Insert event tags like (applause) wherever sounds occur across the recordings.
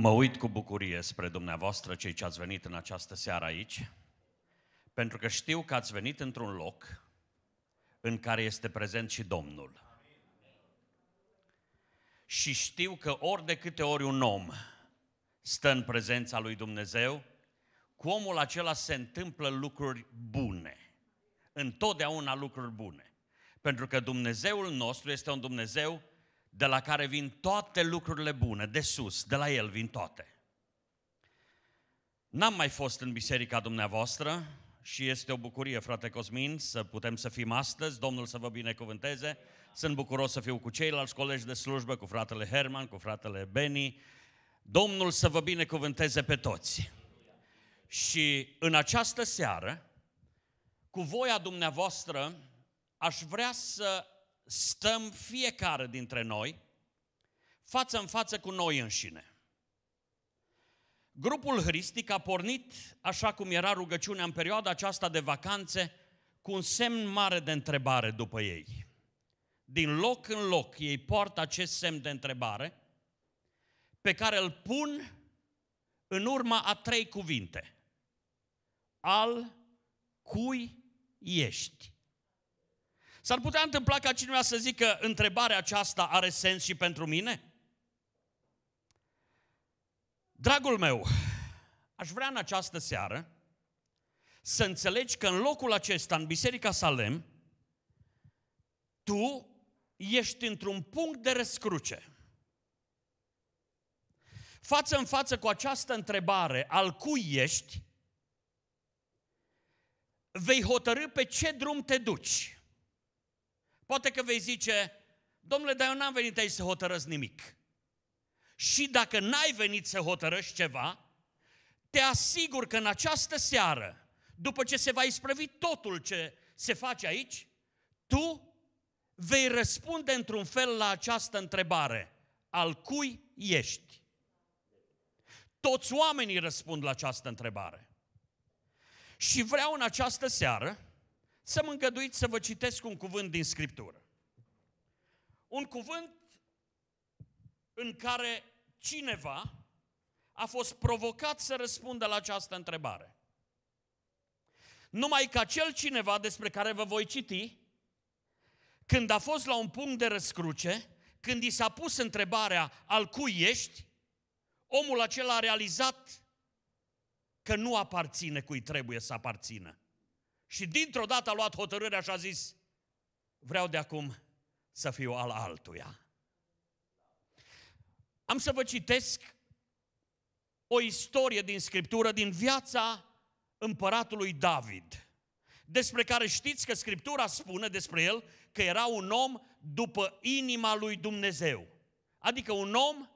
Mă uit cu bucurie spre dumneavoastră, cei ce ați venit în această seară aici, pentru că știu că ați venit într-un loc în care este prezent și Domnul. Și știu că ori de câte ori un om stă în prezența lui Dumnezeu, cu omul acela se întâmplă lucruri bune. Întotdeauna lucruri bune. Pentru că Dumnezeul nostru este un Dumnezeu de la care vin toate lucrurile bune, de sus, de la el vin toate. N-am mai fost în biserica dumneavoastră și este o bucurie, frate Cosmin, să putem să fim astăzi. Domnul să vă binecuvânteze. Sunt bucuros să fiu cu ceilalți colegi de slujbă, cu fratele Herman, cu fratele Beni. Domnul să vă binecuvânteze pe toți. Și în această seară, cu voia dumneavoastră, aș vrea să stăm fiecare dintre noi față în față cu noi înșine. Grupul Hristic a pornit, așa cum era rugăciunea în perioada aceasta de vacanțe, cu un semn mare de întrebare după ei. Din loc în loc ei poartă acest semn de întrebare pe care îl pun în urma a trei cuvinte. Al cui ești? S-ar putea întâmpla ca cineva să zică întrebarea aceasta are sens și pentru mine? Dragul meu, aș vrea în această seară să înțelegi că în locul acesta, în Biserica Salem, tu ești într-un punct de răscruce. Față în față cu această întrebare, al cui ești, vei hotărâ pe ce drum te duci. Poate că vei zice, domnule, dar eu n-am venit aici să hotărăsc nimic. Și dacă n-ai venit să hotărăști ceva, te asigur că în această seară, după ce se va isprăvi totul ce se face aici, tu vei răspunde într-un fel la această întrebare. Al cui ești? Toți oamenii răspund la această întrebare. Și vreau în această seară să mă îngăduiți să vă citesc un cuvânt din Scriptură. Un cuvânt în care cineva a fost provocat să răspundă la această întrebare. Numai că acel cineva despre care vă voi citi, când a fost la un punct de răscruce, când i s-a pus întrebarea al cui ești, omul acela a realizat că nu aparține cui trebuie să aparțină. Și dintr-o dată a luat hotărârea și a zis, vreau de acum să fiu al altuia. Am să vă citesc o istorie din Scriptură, din viața împăratului David, despre care știți că Scriptura spune despre el că era un om după inima lui Dumnezeu. Adică un om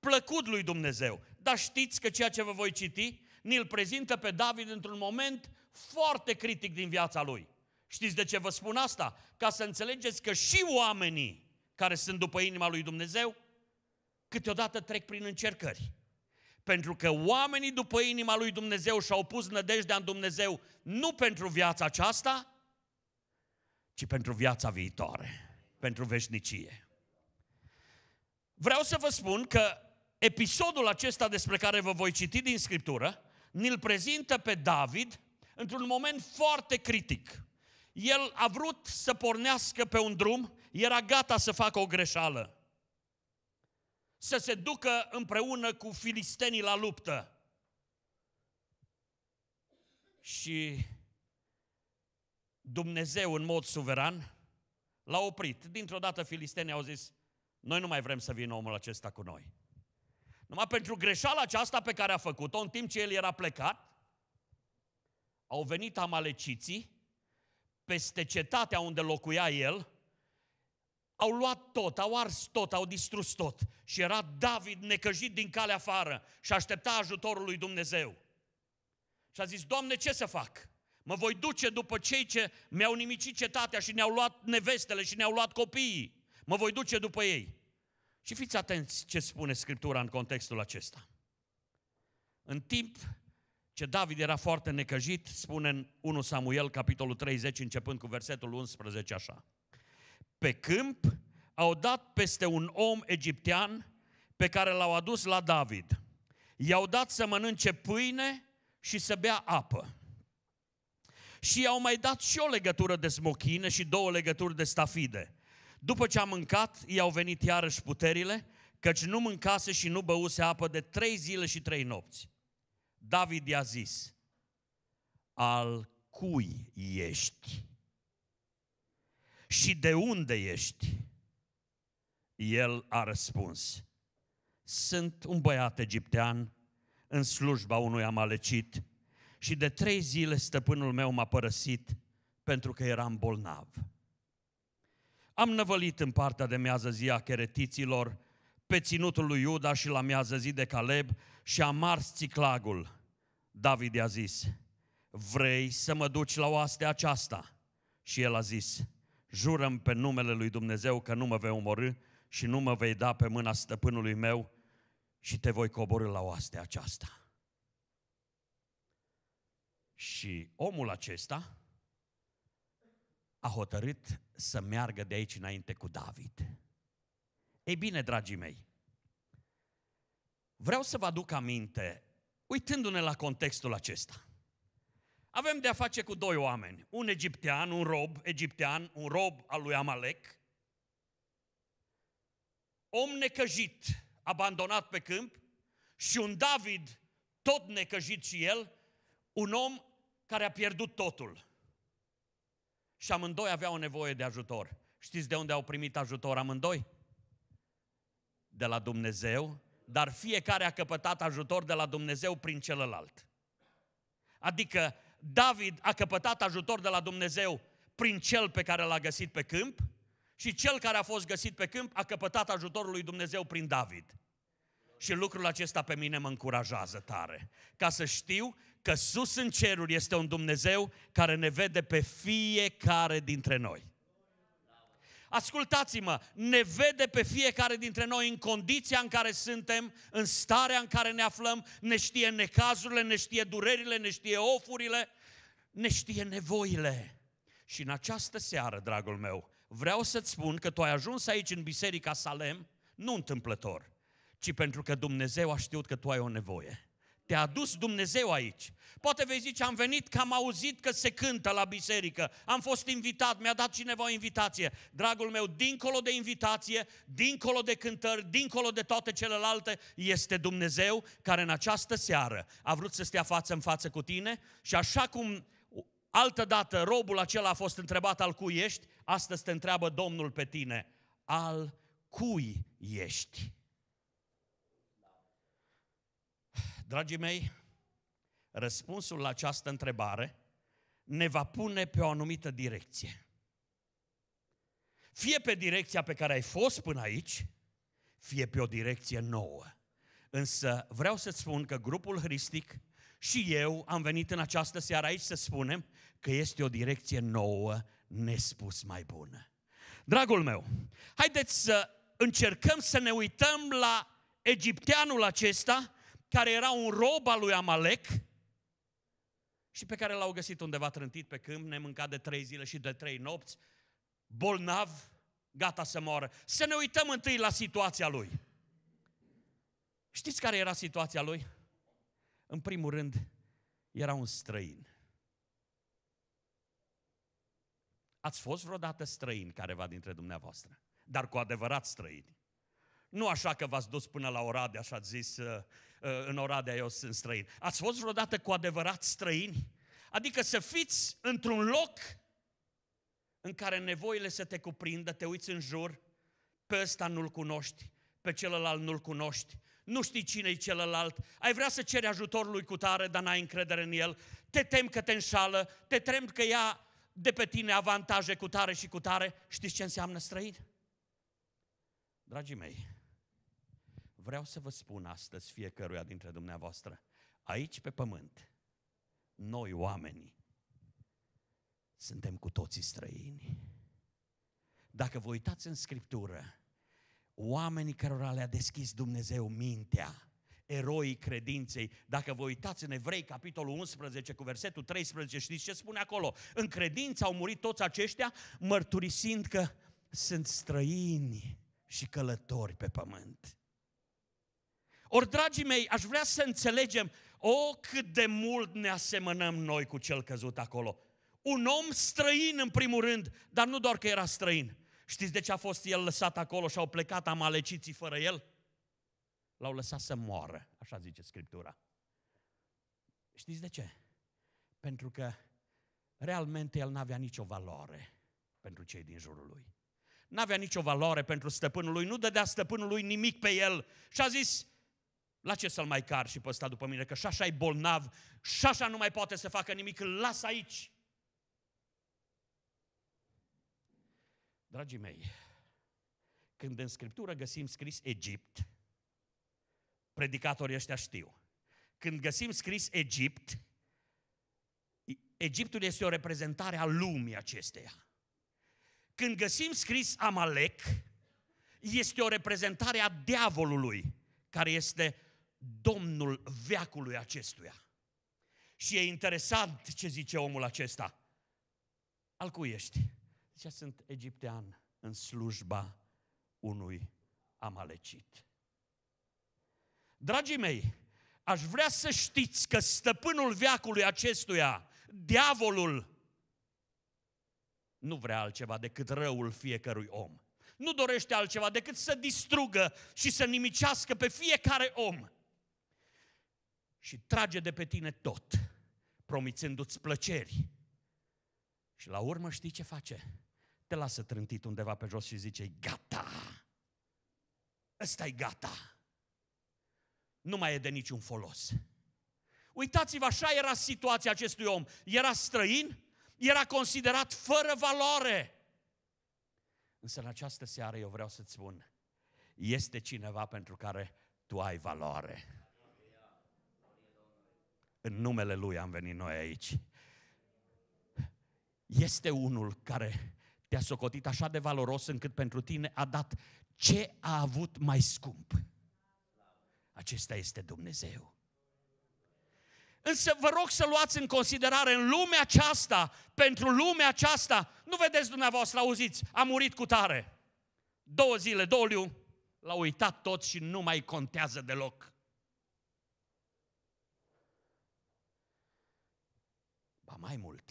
plăcut lui Dumnezeu. Dar știți că ceea ce vă voi citi ni-l prezintă pe David într-un moment foarte critic din viața lui. Știți de ce vă spun asta? Ca să înțelegeți că și oamenii care sunt după inima lui Dumnezeu, câteodată trec prin încercări. Pentru că oamenii după inima lui Dumnezeu și-au pus nădejdea în Dumnezeu nu pentru viața aceasta, ci pentru viața viitoare, pentru veșnicie. Vreau să vă spun că episodul acesta despre care vă voi citi din Scriptură, ni-l prezintă pe David într-un moment foarte critic. El a vrut să pornească pe un drum, era gata să facă o greșeală. Să se ducă împreună cu filistenii la luptă. Și Dumnezeu în mod suveran l-a oprit. Dintr-o dată filistenii au zis, noi nu mai vrem să vină omul acesta cu noi. Numai pentru greșeala aceasta pe care a făcut-o, în timp ce el era plecat, au venit amaleciții peste cetatea unde locuia el, au luat tot, au ars tot, au distrus tot. Și era David necăjit din calea afară și aștepta ajutorul lui Dumnezeu. Și a zis, Doamne, ce să fac? Mă voi duce după cei ce mi-au nimicit cetatea și ne-au luat nevestele și ne-au luat copiii. Mă voi duce după ei. Și fiți atenți ce spune Scriptura în contextul acesta. În timp ce David era foarte necăjit, spune în 1 Samuel, capitolul 30, începând cu versetul 11, așa. Pe câmp au dat peste un om egiptean pe care l-au adus la David. I-au dat să mănânce pâine și să bea apă. Și i-au mai dat și o legătură de smochine și două legături de stafide. După ce a mâncat, i-au venit iarăși puterile, căci nu mâncase și nu băuse apă de trei zile și trei nopți. David i-a zis, al cui ești și de unde ești? El a răspuns, sunt un băiat egiptean în slujba unui amalecit și de trei zile stăpânul meu m-a părăsit pentru că eram bolnav. Am năvălit în partea de miază zi a cheretiților, pe ținutul lui Iuda și la miază zi de Caleb și am ars țiclagul – David i-a zis, vrei să mă duci la oastea aceasta? Și el a zis, jurăm pe numele lui Dumnezeu că nu mă vei omorâ și nu mă vei da pe mâna stăpânului meu și te voi coborâ la oastea aceasta. Și omul acesta a hotărât să meargă de aici înainte cu David. Ei bine, dragii mei, vreau să vă aduc aminte Uitându-ne la contextul acesta, avem de-a face cu doi oameni. Un egiptean, un rob egiptean, un rob al lui Amalek, om necăjit, abandonat pe câmp, și un David, tot necăjit și el, un om care a pierdut totul. Și amândoi aveau nevoie de ajutor. Știți de unde au primit ajutor amândoi? De la Dumnezeu dar fiecare a căpătat ajutor de la Dumnezeu prin celălalt. Adică David a căpătat ajutor de la Dumnezeu prin cel pe care l-a găsit pe câmp și cel care a fost găsit pe câmp a căpătat ajutorul lui Dumnezeu prin David. Și lucrul acesta pe mine mă încurajează tare, ca să știu că sus în ceruri este un Dumnezeu care ne vede pe fiecare dintre noi. Ascultați-mă, ne vede pe fiecare dintre noi în condiția în care suntem, în starea în care ne aflăm, ne știe necazurile, ne știe durerile, ne știe ofurile, ne știe nevoile. Și în această seară, dragul meu, vreau să-ți spun că tu ai ajuns aici în biserica Salem, nu întâmplător, ci pentru că Dumnezeu a știut că tu ai o nevoie. Te-a adus Dumnezeu aici. Poate vei zice, am venit că am auzit că se cântă la biserică, am fost invitat, mi-a dat cineva o invitație. Dragul meu, dincolo de invitație, dincolo de cântări, dincolo de toate celelalte, este Dumnezeu care în această seară a vrut să stea față în față cu tine și așa cum altă dată robul acela a fost întrebat al cui ești, astăzi te întreabă Domnul pe tine, al cui ești? Dragii mei, răspunsul la această întrebare ne va pune pe o anumită direcție. Fie pe direcția pe care ai fost până aici, fie pe o direcție nouă. Însă vreau să spun că grupul hristic și eu am venit în această seară aici să spunem că este o direcție nouă, nespus mai bună. Dragul meu, haideți să încercăm să ne uităm la egipteanul acesta care era un rob al lui Amalek și pe care l-au găsit undeva trântit pe câmp, nemâncat de trei zile și de trei nopți, bolnav, gata să moară. Să ne uităm întâi la situația lui. Știți care era situația lui? În primul rând, era un străin. Ați fost vreodată străin careva dintre dumneavoastră, dar cu adevărat străini. Nu așa că v-ați dus până la Oradea și ați zis, Uh, în Oradea eu sunt străin. Ați fost vreodată cu adevărat străini? Adică să fiți într-un loc în care nevoile să te cuprindă, te uiți în jur, pe ăsta nu-l cunoști, pe celălalt nu-l cunoști, nu știi cine e celălalt, ai vrea să ceri ajutorul lui cu tare, dar n-ai încredere în el, te tem că te înșală, te tem că ia de pe tine avantaje cu tare și cu tare, știți ce înseamnă străin? Dragii mei, vreau să vă spun astăzi fiecăruia dintre dumneavoastră, aici pe pământ, noi oamenii, suntem cu toții străini. Dacă vă uitați în Scriptură, oamenii cărora le-a deschis Dumnezeu mintea, eroii credinței. Dacă vă uitați în Evrei, capitolul 11, cu versetul 13, știți ce spune acolo? În credință au murit toți aceștia, mărturisind că sunt străini și călători pe pământ. Ori, dragii mei, aș vrea să înțelegem, o, oh, cât de mult ne asemănăm noi cu cel căzut acolo. Un om străin, în primul rând, dar nu doar că era străin. Știți de ce a fost el lăsat acolo și au plecat amaleciții fără el? L-au lăsat să moară, așa zice Scriptura. Știți de ce? Pentru că realmente el n-avea nicio valoare pentru cei din jurul lui. N-avea nicio valoare pentru stăpânul lui, nu dădea stăpânului nimic pe el. Și a zis, la ce să-l mai car și pe ăsta după mine? Că și așa e bolnav, și așa nu mai poate să facă nimic, îl las aici. Dragii mei, când în Scriptură găsim scris Egipt, predicatorii ăștia știu. Când găsim scris Egipt, Egiptul este o reprezentare a lumii acesteia. Când găsim scris Amalek, este o reprezentare a diavolului, care este Domnul veacului acestuia. Și e interesant ce zice omul acesta. Al cui ești? Zicea, sunt egiptean în slujba unui amalecit. Dragii mei, aș vrea să știți că stăpânul veacului acestuia, diavolul, nu vrea altceva decât răul fiecărui om. Nu dorește altceva decât să distrugă și să nimicească pe fiecare om și trage de pe tine tot, promițându-ți plăceri. Și la urmă știi ce face? Te lasă trântit undeva pe jos și zice, gata, ăsta e gata, nu mai e de niciun folos. Uitați-vă, așa era situația acestui om. Era străin, era considerat fără valoare. Însă în această seară eu vreau să-ți spun, este cineva pentru care tu ai valoare. În numele Lui am venit noi aici. Este unul care te-a socotit așa de valoros încât pentru tine a dat ce a avut mai scump. Acesta este Dumnezeu. Însă vă rog să luați în considerare în lumea aceasta, pentru lumea aceasta, nu vedeți dumneavoastră, auziți, a murit cu tare. Două zile, doliu, l-a uitat tot și nu mai contează deloc. mai mult,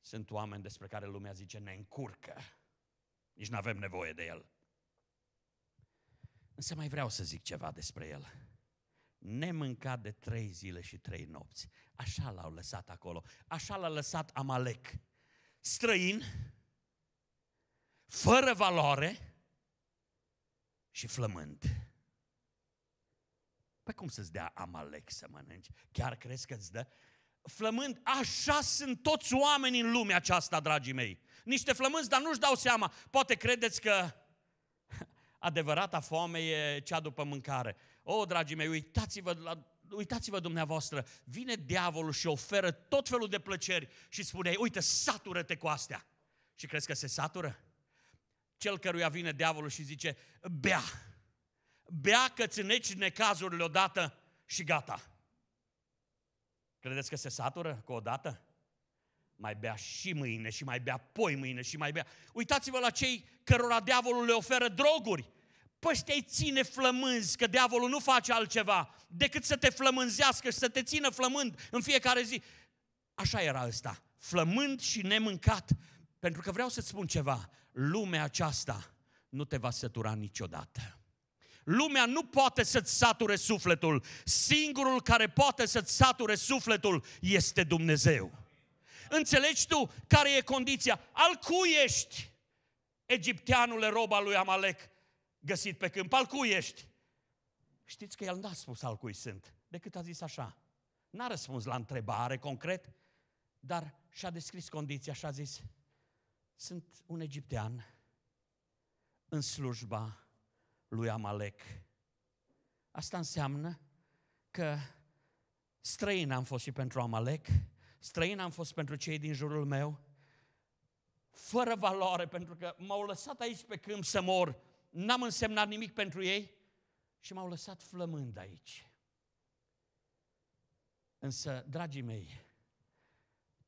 sunt oameni despre care lumea zice ne încurcă. Nici nu avem nevoie de el. Însă mai vreau să zic ceva despre el. Nemâncat de trei zile și trei nopți. Așa l-au lăsat acolo. Așa l-a lăsat Amalek. Străin, fără valoare și flămând. Păi cum să-ți dea Amalek să mănânci? Chiar crezi că îți dă? flămând, așa sunt toți oamenii în lumea aceasta, dragii mei. Niște flămânzi, dar nu-și dau seama. Poate credeți că (laughs) adevărata foame e cea după mâncare. O, dragii mei, uitați-vă la uitați-vă dumneavoastră, vine diavolul și oferă tot felul de plăceri și spune, uite, satură-te cu astea. Și crezi că se satură? Cel căruia vine diavolul și zice, bea, bea că țineci necazurile odată și gata. Credeți că se satură cu o dată? Mai bea și mâine, și mai bea poi mâine, și mai bea. Uitați-vă la cei cărora diavolul le oferă droguri. Păi îi ține flămânzi, că diavolul nu face altceva decât să te flămânzească și să te țină flămând în fiecare zi. Așa era ăsta, flămând și nemâncat. Pentru că vreau să-ți spun ceva, lumea aceasta nu te va sătura niciodată. Lumea nu poate să-ți sature sufletul. Singurul care poate să-ți sature sufletul este Dumnezeu. Înțelegi tu care e condiția? Al cui ești? Egipteanul rob lui Amalek găsit pe câmp. Al cui ești? Știți că el n-a spus al cui sunt, decât a zis așa. N-a răspuns la întrebare concret, dar și-a descris condiția și a zis, sunt un egiptean în slujba lui Amalek. Asta înseamnă că străin am fost și pentru Amalek, străin am fost pentru cei din jurul meu, fără valoare, pentru că m-au lăsat aici pe câmp să mor, n-am însemnat nimic pentru ei și m-au lăsat flămând aici. Însă, dragii mei,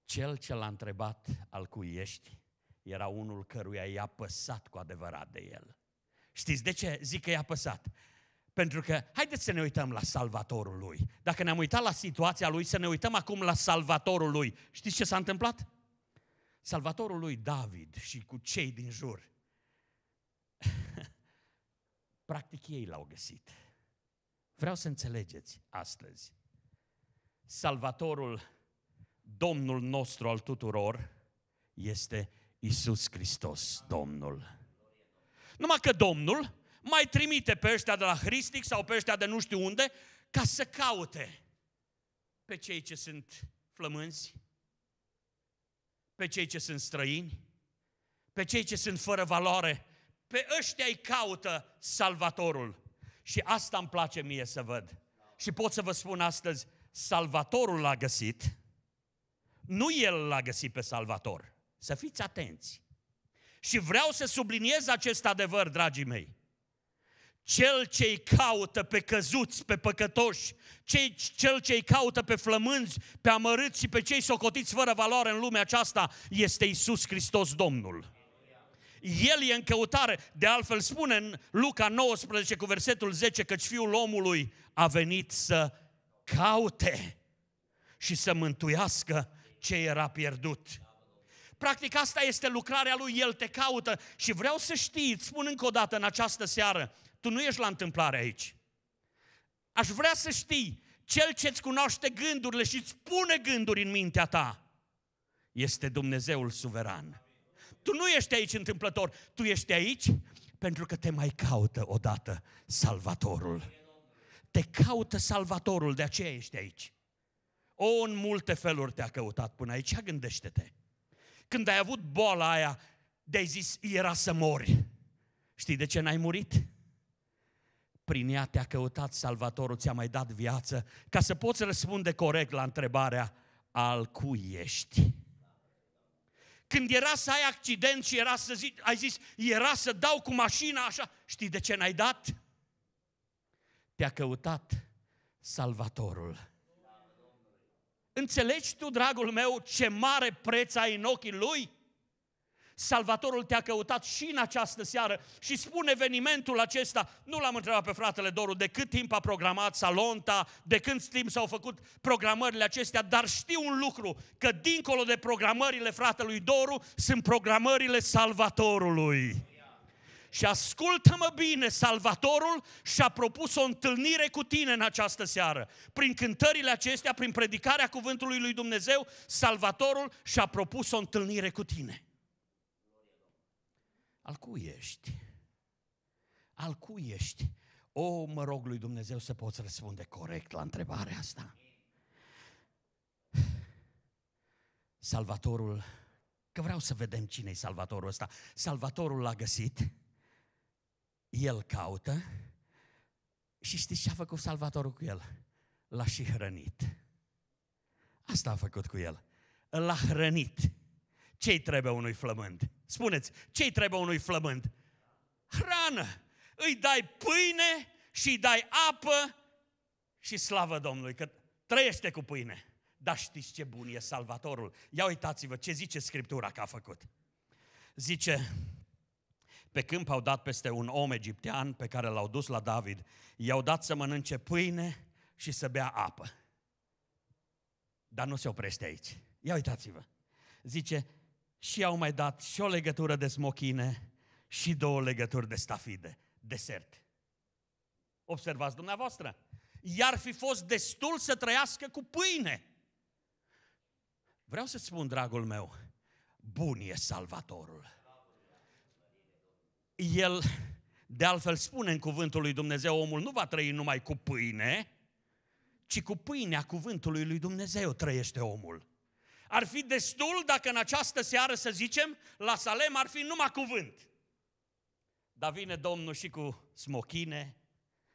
cel ce l-a întrebat al cui ești era unul căruia i-a păsat cu adevărat de el. Știți de ce zic că i-a păsat? Pentru că, haideți să ne uităm la salvatorul lui. Dacă ne-am uitat la situația lui, să ne uităm acum la salvatorul lui. Știți ce s-a întâmplat? Salvatorul lui David și cu cei din jur. (laughs) Practic ei l-au găsit. Vreau să înțelegeți astăzi. Salvatorul, Domnul nostru al tuturor, este Isus Hristos, Domnul. Numai că Domnul mai trimite pe ăștia de la Hristic sau pe ăștia de nu știu unde ca să caute pe cei ce sunt flămânzi, pe cei ce sunt străini, pe cei ce sunt fără valoare, pe ăștia îi caută Salvatorul. Și asta îmi place mie să văd. Și pot să vă spun astăzi, Salvatorul l-a găsit, nu el l-a găsit pe Salvator. Să fiți atenți. Și vreau să subliniez acest adevăr, dragii mei. Cel ce îi caută pe căzuți, pe păcătoși, cei, cel ce îi caută pe flămânzi, pe amărâți și pe cei socotiți fără valoare în lumea aceasta, este Isus Hristos Domnul. El e în căutare. De altfel spune în Luca 19 cu versetul 10 căci Fiul omului a venit să caute și să mântuiască ce era pierdut. Practic asta este lucrarea lui, El te caută și vreau să știi, spun încă o dată în această seară, tu nu ești la întâmplare aici. Aș vrea să știi, cel ce îți cunoaște gândurile și îți pune gânduri în mintea ta, este Dumnezeul suveran. Tu nu ești aici întâmplător, tu ești aici pentru că te mai caută odată Salvatorul. Te caută Salvatorul, de aceea ești aici. O, în multe feluri te-a căutat până aici, gândește-te când ai avut boala aia, de-ai zis, era să mori. Știi de ce n-ai murit? Prin ea te-a căutat Salvatorul, ți-a mai dat viață, ca să poți răspunde corect la întrebarea, al cui ești? Când era să ai accident și era să zici, ai zis, era să dau cu mașina așa, știi de ce n-ai dat? Te-a căutat Salvatorul Înțelegi tu, dragul meu, ce mare preț ai în ochii Lui? Salvatorul te-a căutat și în această seară și spune evenimentul acesta. Nu l-am întrebat pe fratele Doru de cât timp a programat Salonta, de când timp s-au făcut programările acestea, dar știu un lucru, că dincolo de programările fratelui Doru sunt programările Salvatorului. Și ascultă-mă bine, Salvatorul și-a propus o întâlnire cu tine în această seară. Prin cântările acestea, prin predicarea cuvântului lui Dumnezeu, Salvatorul și-a propus o întâlnire cu tine. Al cui ești? Al cui ești? O, mă rog lui Dumnezeu să poți răspunde corect la întrebarea asta. Salvatorul, că vreau să vedem cine e Salvatorul ăsta. Salvatorul l-a găsit el caută și știți ce a făcut Salvatorul cu el? L-a și hrănit. Asta a făcut cu el. L-a hrănit. Ce-i trebuie unui flământ? Spuneți, ce-i trebuie unui flământ? Hrană! Îi dai pâine și îi dai apă și slavă Domnului, că trăiește cu pâine. Dar știți ce bun e Salvatorul? Ia uitați-vă ce zice Scriptura că a făcut. Zice, pe câmp au dat peste un om egiptean pe care l-au dus la David. I-au dat să mănânce pâine și să bea apă. Dar nu se oprește aici. Ia uitați-vă. Zice, și au mai dat și o legătură de smochine și două legături de stafide, desert. Observați dumneavoastră, iar fi fost destul să trăiască cu pâine. Vreau să spun, dragul meu, bun e salvatorul el, de altfel spune în cuvântul lui Dumnezeu, omul nu va trăi numai cu pâine, ci cu pâinea cuvântului lui Dumnezeu trăiește omul. Ar fi destul dacă în această seară, să zicem, la Salem ar fi numai cuvânt. Dar vine Domnul și cu smochine,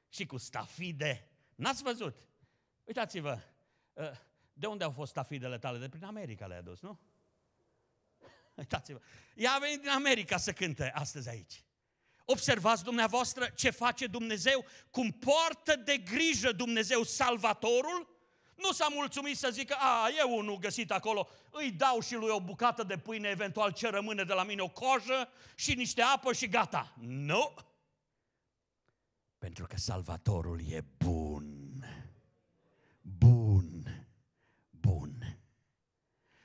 și cu stafide. N-ați văzut? Uitați-vă, ă, de unde au fost stafidele tale? De prin America le-ai adus, nu? Uitați-vă. Ea a venit din America să cânte astăzi aici. Observați dumneavoastră ce face Dumnezeu, cum poartă de grijă Dumnezeu salvatorul, nu s-a mulțumit să zică, a, eu unul găsit acolo, îi dau și lui o bucată de pâine, eventual ce rămâne de la mine, o cojă și niște apă și gata. Nu! Pentru că Salvatorul e bun. Bun. Bun.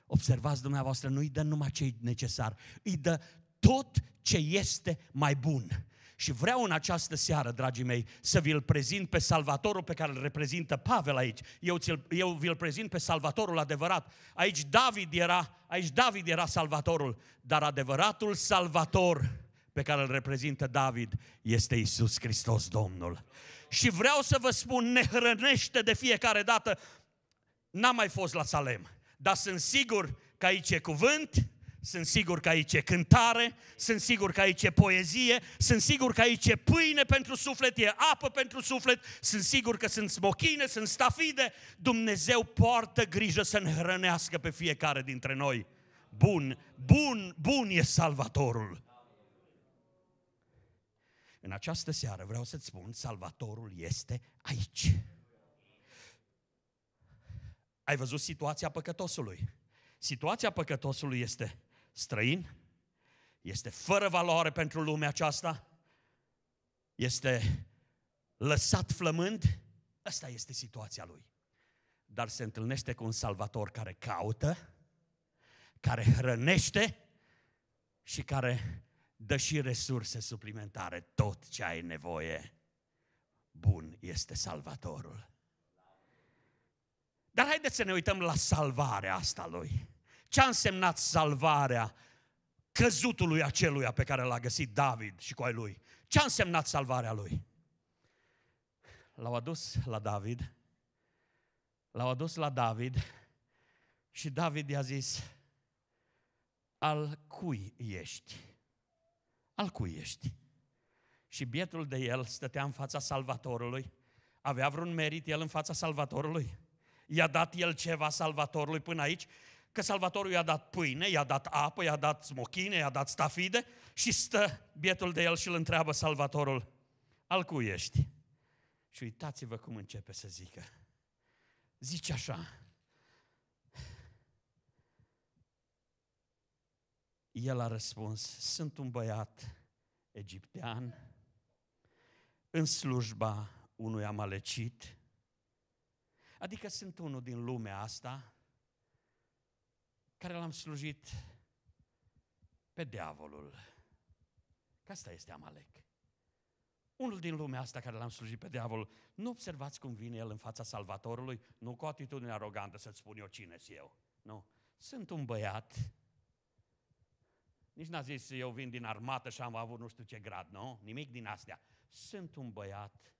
Observați dumneavoastră, nu îi dă numai ce necesar, îi dă tot ce este mai bun. Și vreau în această seară, dragii mei, să vi-l prezint pe Salvatorul pe care îl reprezintă Pavel aici. Eu, ți-l, eu vi-l prezint pe Salvatorul adevărat. Aici David era, aici David era Salvatorul, dar adevăratul Salvator pe care îl reprezintă David este Isus Hristos Domnul. Și vreau să vă spun, ne hrănește de fiecare dată. N-am mai fost la Salem, dar sunt sigur că aici e cuvânt, sunt sigur că aici e cântare, sunt sigur că aici e poezie, sunt sigur că aici e pâine pentru suflet, e apă pentru suflet, sunt sigur că sunt smochine, sunt stafide. Dumnezeu poartă grijă să ne hrănească pe fiecare dintre noi. Bun, bun, bun e Salvatorul. În această seară vreau să-ți spun, Salvatorul este aici. Ai văzut situația păcătosului? Situația păcătosului este străin, este fără valoare pentru lumea aceasta, este lăsat flămând, asta este situația lui. Dar se întâlnește cu un salvator care caută, care hrănește și care dă și resurse suplimentare, tot ce ai nevoie. Bun este salvatorul. Dar haideți să ne uităm la salvarea asta lui. Ce a însemnat salvarea căzutului aceluia pe care l-a găsit David și cu ai lui? Ce a însemnat salvarea lui? L-au adus la David, l-au adus la David și David i-a zis, al cui ești? Al cui ești? Și bietul de el stătea în fața Salvatorului, avea vreun merit el în fața Salvatorului? I-a dat el ceva Salvatorului până aici? că Salvatorul i-a dat pâine, i-a dat apă, i-a dat smochine, i-a dat stafide și stă bietul de el și îl întreabă Salvatorul, al cui ești? Și uitați-vă cum începe să zică. Zice așa, El a răspuns, sunt un băiat egiptean în slujba unui amalecit, adică sunt unul din lumea asta care l-am slujit pe diavolul. Că asta este Amalek. Unul din lumea asta care l-am slujit pe diavol, Nu observați cum vine el în fața Salvatorului, nu cu atitudine arogantă să-ți spun eu cine sunt eu. Nu. Sunt un băiat. Nici n-a zis eu vin din armată și am avut nu știu ce grad, nu? Nimic din astea. Sunt un băiat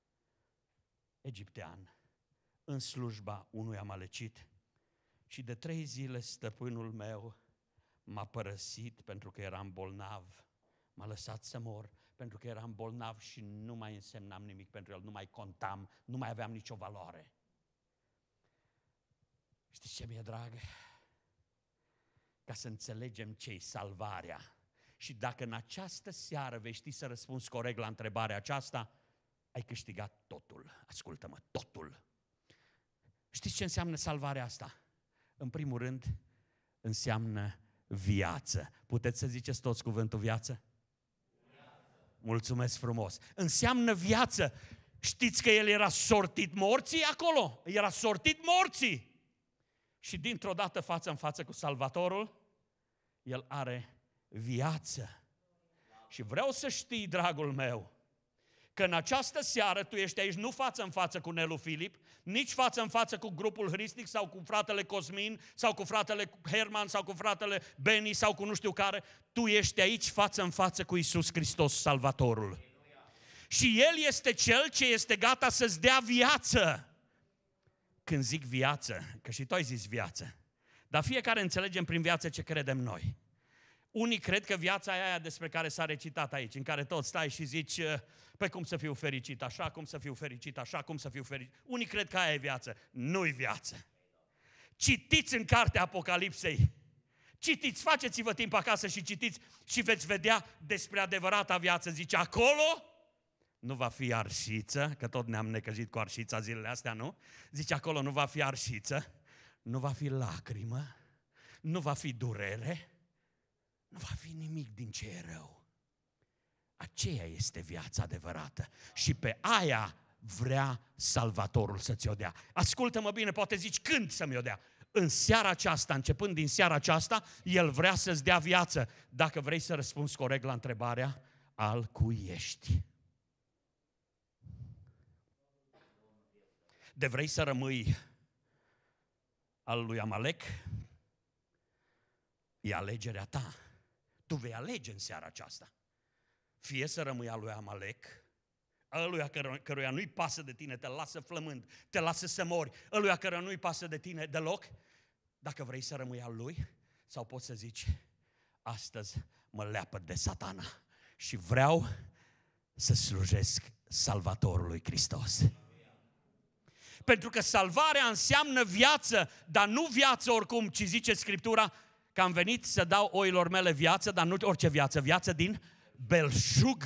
egiptean în slujba unui amalecit și de trei zile stăpânul meu m-a părăsit pentru că eram bolnav. M-a lăsat să mor pentru că eram bolnav și nu mai însemnam nimic pentru el, nu mai contam, nu mai aveam nicio valoare. Știți ce mi-e drag? Ca să înțelegem ce salvarea. Și dacă în această seară vei ști să răspunzi corect la întrebarea aceasta, ai câștigat totul. Ascultă-mă, totul. Știți ce înseamnă salvarea asta? În primul rând, înseamnă viață. Puteți să ziceți toți cuvântul viață? viață? Mulțumesc frumos. Înseamnă viață. Știți că el era sortit morții acolo? Era sortit morții. Și dintr-o dată față în față cu Salvatorul, el are viață. Și vreau să știi, dragul meu, că în această seară tu ești aici nu față în față cu Nelu Filip, nici față în față cu grupul Hristic sau cu fratele Cosmin sau cu fratele Herman sau cu fratele Beni sau cu nu știu care, tu ești aici față în față cu Isus Hristos Salvatorul. Și El este Cel ce este gata să-ți dea viață. Când zic viață, că și tu ai zis viață, dar fiecare înțelegem prin viață ce credem noi. Unii cred că viața aia despre care s-a recitat aici, în care tot stai și zici, eh, pe cum să fiu fericit, așa cum să fiu fericit, așa cum să fiu fericit. Unii cred că aia e viață. Nu-i viață. Citiți în cartea Apocalipsei. Citiți, faceți-vă timp acasă și citiți și veți vedea despre adevărata viață. Zice, acolo nu va fi arșiță, că tot ne-am necăjit cu arșița zilele astea, nu? Zice, acolo nu va fi arșiță, nu va fi lacrimă, nu va fi durere, nu va fi nimic din ce e rău. Aceea este viața adevărată și pe aia vrea Salvatorul să ți-o dea. Ascultă-mă bine, poate zici când să-mi o dea. În seara aceasta, începând din seara aceasta, El vrea să-ți dea viață. Dacă vrei să răspunzi corect la întrebarea, al cui ești? De vrei să rămâi al lui Amalek? E alegerea ta. Tu vei alege în seara aceasta. Fie să rămâi al lui Amalek, Ăluia căruia nu-i pasă de tine, te lasă flămând, te lasă să mori. Ăluia căruia nu-i pasă de tine deloc, dacă vrei să rămâi al lui, sau poți să zici, astăzi mă leapă de satana și vreau să slujesc Salvatorului Hristos. Pentru că salvarea înseamnă viață, dar nu viață oricum, ci zice Scriptura, că am venit să dau oilor mele viață, dar nu orice viață, viață din belșug.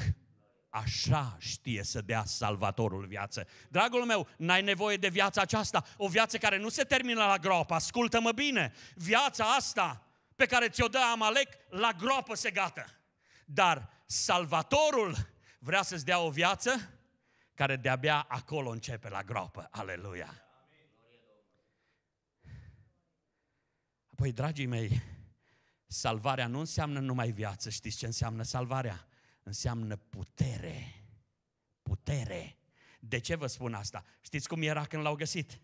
Așa știe să dea Salvatorul viață. Dragul meu, n-ai nevoie de viața aceasta, o viață care nu se termină la groapă. Ascultă-mă bine, viața asta pe care ți-o dă Amalek, la groapă se gata, Dar Salvatorul vrea să-ți dea o viață care de-abia acolo începe la groapă. Aleluia! Păi, dragii mei, Salvarea nu înseamnă numai viață. Știți ce înseamnă salvarea? Înseamnă putere. Putere. De ce vă spun asta? Știți cum era când l-au găsit?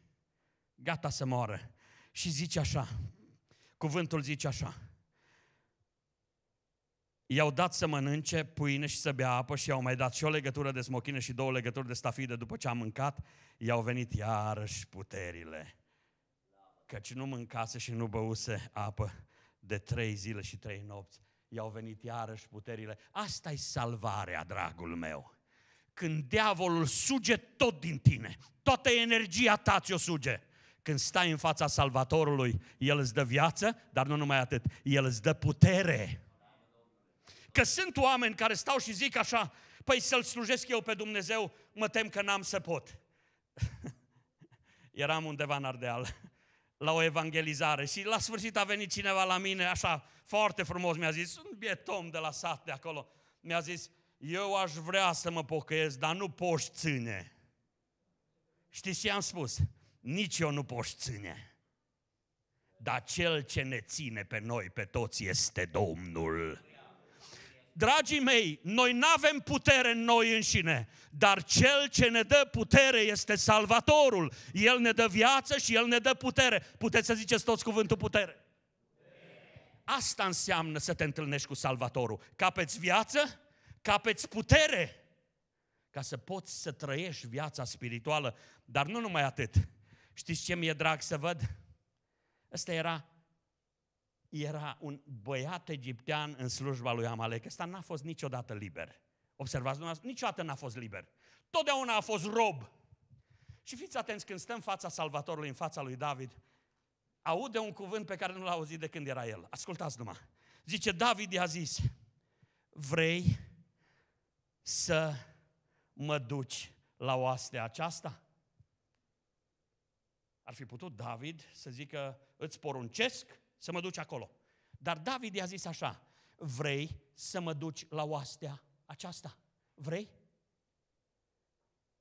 Gata să moară. Și zice așa, cuvântul zice așa, I-au dat să mănânce pâine și să bea apă și i-au mai dat și o legătură de smochină și două legături de stafide după ce a mâncat, i-au venit iarăși puterile. Căci nu mâncase și nu băuse apă de trei zile și trei nopți i-au venit iarăși puterile. asta e salvarea, dragul meu. Când diavolul suge tot din tine, toată energia ta ți-o suge. Când stai în fața Salvatorului, El îți dă viață, dar nu numai atât, El îți dă putere. Că sunt oameni care stau și zic așa, păi să-L slujesc eu pe Dumnezeu, mă tem că n-am să pot. (laughs) Eram undeva în Ardeal la o evangelizare și la sfârșit a venit cineva la mine, așa, foarte frumos, mi-a zis, un biet om de la sat de acolo, mi-a zis, eu aș vrea să mă pocăiesc, dar nu poți ține. Știți ce am spus? Nici eu nu poți ține. Dar cel ce ne ține pe noi, pe toți, este Domnul. Dragii mei, noi nu avem putere în noi înșine, dar cel ce ne dă putere este Salvatorul. El ne dă viață și El ne dă putere. Puteți să ziceți toți cuvântul putere. Asta înseamnă să te întâlnești cu Salvatorul. Capeți viață, capeți putere ca să poți să trăiești viața spirituală. Dar nu numai atât. Știți ce mi-e drag să văd? Ăsta era, era un băiat egiptean în slujba lui Amalek. Ăsta n-a fost niciodată liber. Observați dumneavoastră, niciodată n-a fost liber. Totdeauna a fost rob. Și fiți atenți, când stăm în fața Salvatorului, în fața lui David, aude un cuvânt pe care nu l-a auzit de când era el. Ascultați numai. Zice, David i-a zis, vrei să mă duci la oastea aceasta? Ar fi putut David să zică, îți poruncesc să mă duci acolo. Dar David i-a zis așa, vrei să mă duci la oastea aceasta. Vrei?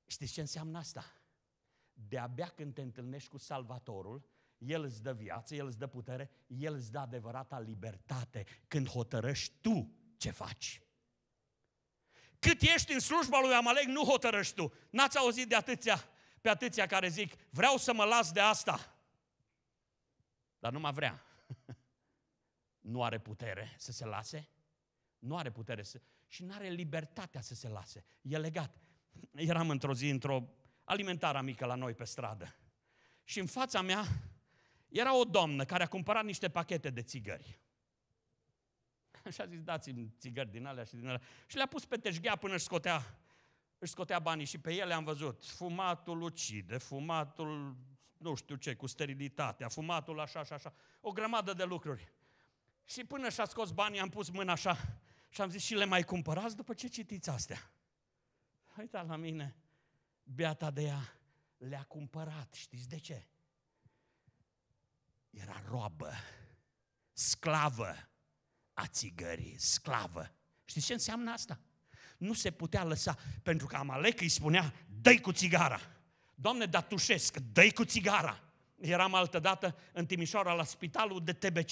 Știți ce înseamnă asta? De-abia când te întâlnești cu Salvatorul, El îți dă viață, El îți dă putere, El îți dă adevărata libertate când hotărăști tu ce faci. Cât ești în slujba lui Amalek, nu hotărăști tu. N-ați auzit de atâția, pe atâția care zic, vreau să mă las de asta. Dar nu mă vrea. (laughs) nu are putere să se lase. Nu are putere să și nu are libertatea să se lase. E legat. Eram într-o zi într-o alimentară mică la noi pe stradă și în fața mea era o doamnă care a cumpărat niște pachete de țigări. (laughs) Și a zis, dați-mi țigări din alea și din alea. Și le-a pus pe teșghea până își scotea, își scotea banii și pe ele am văzut fumatul ucide, fumatul nu știu ce, cu sterilitatea, fumatul așa și așa, o grămadă de lucruri. Și până și-a scos banii, am pus mâna așa și am zis, și le mai cumpărați după ce citiți astea? Uita da, la mine, beata de ea le-a cumpărat. Știți de ce? Era roabă, sclavă a țigării, sclavă. Știți ce înseamnă asta? Nu se putea lăsa, pentru că Amalek îi spunea, dă cu țigara. Doamne, dar tușesc, dă cu țigara. Eram altădată în Timișoara la spitalul de TBC.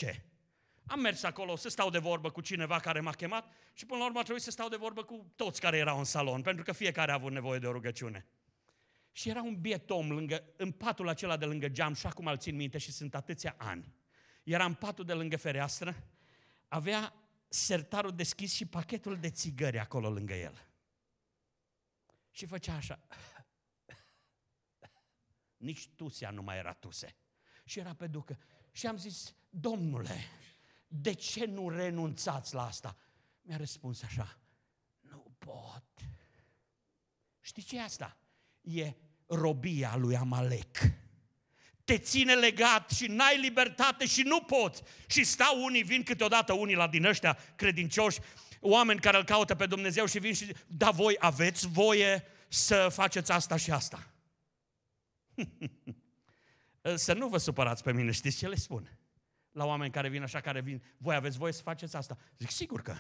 Am mers acolo să stau de vorbă cu cineva care m-a chemat și până la urmă a trebuit să stau de vorbă cu toți care erau în salon, pentru că fiecare a avut nevoie de o rugăciune. Și era un biet om lângă, în patul acela de lângă geam și acum îl țin minte și sunt atâția ani. Era în patul de lângă fereastră, avea sertarul deschis și pachetul de țigări acolo lângă el. Și făcea așa. Nici tusea nu mai era tuse. Și era pe ducă. Și am zis, domnule, de ce nu renunțați la asta? Mi-a răspuns așa, nu pot. Știi ce e asta? E robia lui Amalek. Te ține legat și n-ai libertate și nu poți. Și stau unii, vin câteodată unii la din ăștia credincioși, oameni care îl caută pe Dumnezeu și vin și zic, da, voi aveți voie să faceți asta și asta. (laughs) să nu vă supărați pe mine, știți ce le spun? la oameni care vin așa, care vin, voi aveți voie să faceți asta? Zic, sigur că.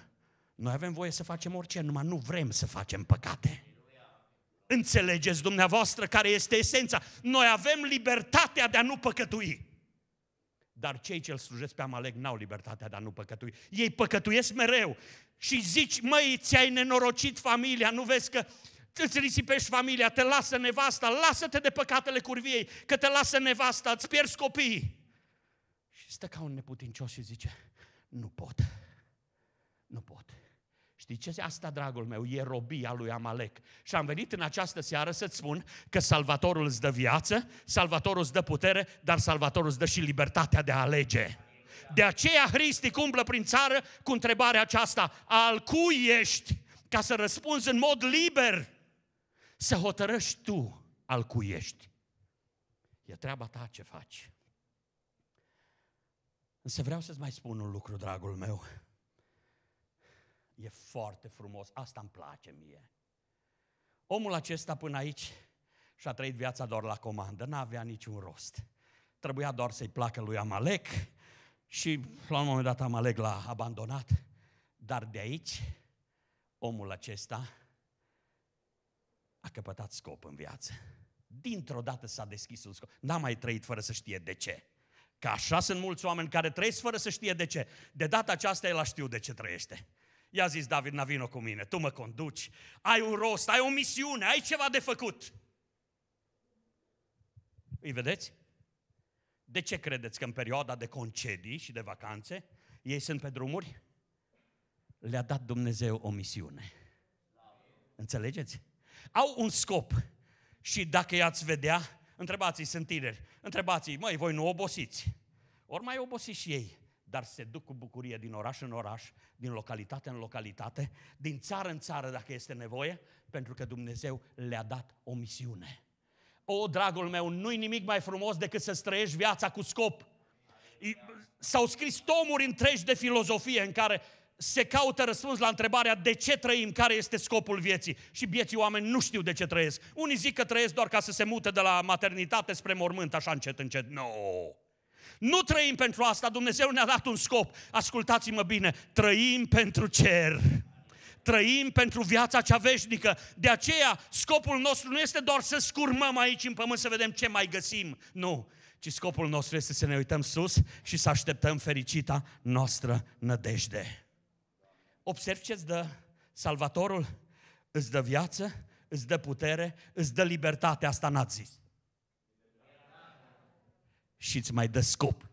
Noi avem voie să facem orice, numai nu vrem să facem păcate. Înțelegeți dumneavoastră care este esența. Noi avem libertatea de a nu păcătui. Dar cei ce îl slujesc pe Amalek n-au libertatea de a nu păcătui. Ei păcătuiesc mereu și zici, măi, ți-ai nenorocit familia, nu vezi că îți risipești familia, te lasă nevasta, lasă-te de păcatele curviei, că te lasă nevasta, îți pierzi copiii stă ca un neputincios și zice, nu pot, nu pot. Știi ce? Asta, dragul meu, e robia lui Amalek. Și am venit în această seară să-ți spun că Salvatorul îți dă viață, Salvatorul îți dă putere, dar Salvatorul îți dă și libertatea de a alege. De aceea Hristi cumplă prin țară cu întrebarea aceasta, al cui ești? Ca să răspunzi în mod liber, să hotărăști tu al cui ești. E treaba ta ce faci. Însă vreau să-ți mai spun un lucru, dragul meu. E foarte frumos, asta îmi place mie. Omul acesta până aici și-a trăit viața doar la comandă, n-avea niciun rost. Trebuia doar să-i placă lui Amalek și la un moment dat Amalek l-a abandonat. Dar de aici, omul acesta a căpătat scop în viață. Dintr-o dată s-a deschis un scop. N-a mai trăit fără să știe de ce. Că așa sunt mulți oameni care trăiesc fără să știe de ce. De data aceasta el a știut de ce trăiește. I-a zis David, na cu mine, tu mă conduci, ai un rost, ai o misiune, ai ceva de făcut. Îi vedeți? De ce credeți că în perioada de concedii și de vacanțe ei sunt pe drumuri? Le-a dat Dumnezeu o misiune. Înțelegeți? Au un scop. Și dacă i-ați vedea, Întrebați-i, sunt tineri, întrebați-i, măi, voi nu obosiți. Ori mai obosiți și ei, dar se duc cu bucurie din oraș în oraș, din localitate în localitate, din țară în țară dacă este nevoie, pentru că Dumnezeu le-a dat o misiune. O, dragul meu, nu-i nimic mai frumos decât să străiești viața cu scop. S-au scris tomuri întregi de filozofie în care se caută răspuns la întrebarea de ce trăim, care este scopul vieții. Și vieții oameni nu știu de ce trăiesc. Unii zic că trăiesc doar ca să se mute de la maternitate spre mormânt, așa încet, încet. No! Nu trăim pentru asta, Dumnezeu ne-a dat un scop. Ascultați-mă bine, trăim pentru cer trăim pentru viața cea veșnică. De aceea, scopul nostru nu este doar să scurmăm aici în pământ să vedem ce mai găsim. Nu, ci scopul nostru este să ne uităm sus și să așteptăm fericita noastră nădejde. Observ ce îți dă Salvatorul? Îți dă viață, îți dă putere, îți dă libertate. Asta n zis. Și îți mai dă scop.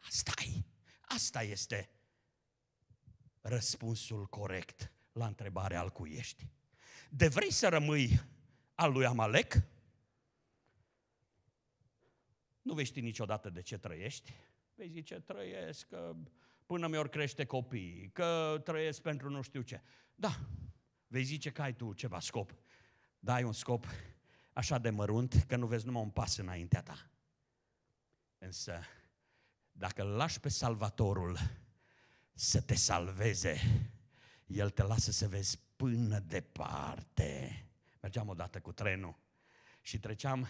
asta e. Asta este răspunsul corect la întrebarea al cui ești. De vrei să rămâi al lui Amalek? Nu vei ști niciodată de ce trăiești. Vei zice, trăiesc, că până mi-or crește copiii, că trăiesc pentru nu știu ce. Da, vei zice că ai tu ceva scop. dar ai un scop așa de mărunt că nu vezi numai un pas înaintea ta. Însă, dacă îl lași pe Salvatorul să te salveze, El te lasă să vezi până departe. Mergeam odată cu trenul și treceam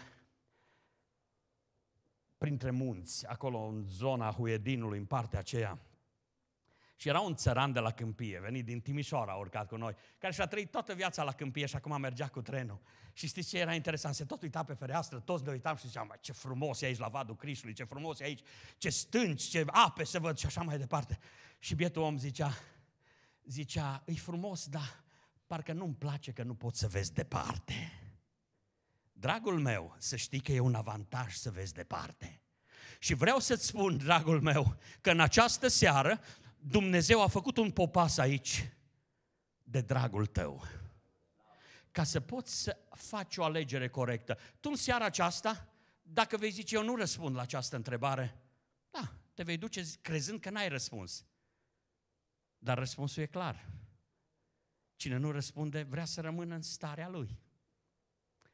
printre munți, acolo în zona Huedinului, în partea aceea, și era un țăran de la câmpie, venit din Timișoara, urcat cu noi, care și-a trăit toată viața la câmpie și acum mergea cu trenul. Și știți ce era interesant? Se tot uita pe fereastră, toți ne uitam și ziceam, ce frumos e aici la Vadul Crișului, ce frumos e aici, ce stânci, ce ape se văd și așa mai departe. Și bietul om zicea, zicea, e frumos, dar parcă nu-mi place că nu pot să vezi departe. Dragul meu, să știi că e un avantaj să vezi departe. Și vreau să-ți spun, dragul meu, că în această seară Dumnezeu a făcut un popas aici de dragul tău. Ca să poți să faci o alegere corectă. Tu în seara aceasta, dacă vei zice eu nu răspund la această întrebare, da, te vei duce crezând că n-ai răspuns. Dar răspunsul e clar. Cine nu răspunde vrea să rămână în starea lui.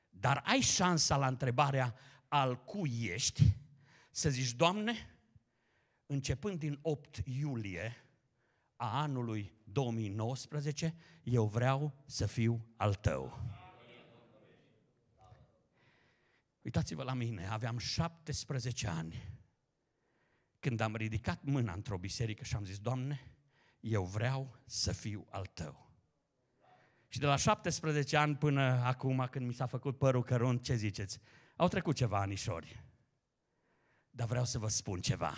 Dar ai șansa la întrebarea al cui ești să zici, Doamne, începând din 8 iulie a anului 2019, eu vreau să fiu al tău. Uitați-vă la mine, aveam 17 ani când am ridicat mâna într-o biserică și am zis, Doamne, eu vreau să fiu al Tău. Și de la 17 ani până acum, când mi s-a făcut părul cărunt, ce ziceți? Au trecut ceva anișori. Dar vreau să vă spun ceva